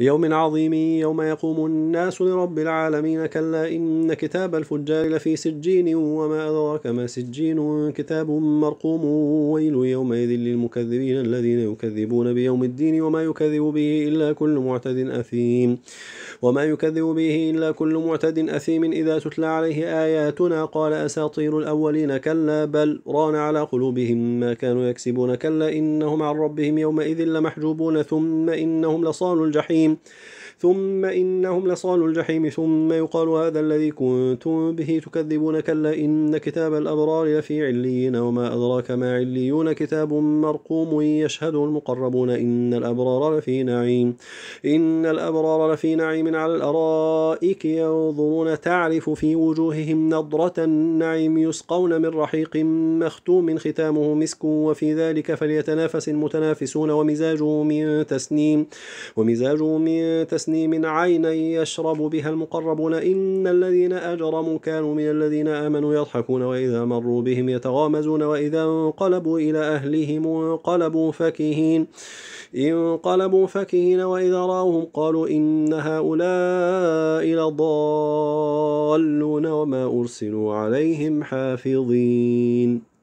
يوم عظيم يوم يقوم الناس لرب العالمين كلا إن كتاب الفجار لفي سجين وما أدراك ما سجين كتاب مرقوم ويل يومئذ للمكذبين الذين يكذبون بيوم الدين وما يكذب به إلا كل معتد أثيم وما يكذب به إلا كل معتد أثيم إذا تتلى عليه آياتنا قال أساطير الأولين كلا بل ران على قلوبهم ما كانوا يكسبون كلا إنهم عن ربهم يومئذ لمحجوبون ثم إنهم لصال الجحيم الجحيم ثم إنهم لصال الجحيم ثم يقال هذا الذي كنتم به تكذبون كلا إن كتاب الأبرار لفي عليين وما أدراك ما عليون كتاب مرقوم يشهده المقربون إن الأبرار لفي نعيم إن الأبرار لفي نعيم على الأرائك ينظرون تعرف في وجوههم نضرة النعيم يسقون من رحيق مختوم ختامه مسك وفي ذلك فليتنافس المتنافسون ومزاجه من تسنيم ومزاجه من تسنيم عينا يشرب بها المقربون إن الذين أجرموا كانوا من الذين آمنوا يضحكون وإذا مروا بهم يتغامزون وإذا انقلبوا إلى أهلهم انقلبوا فكهين انقلبوا فكهين وإذا راوهم قالوا إن هؤلاء لضالون وما أرسلوا عليهم حافظين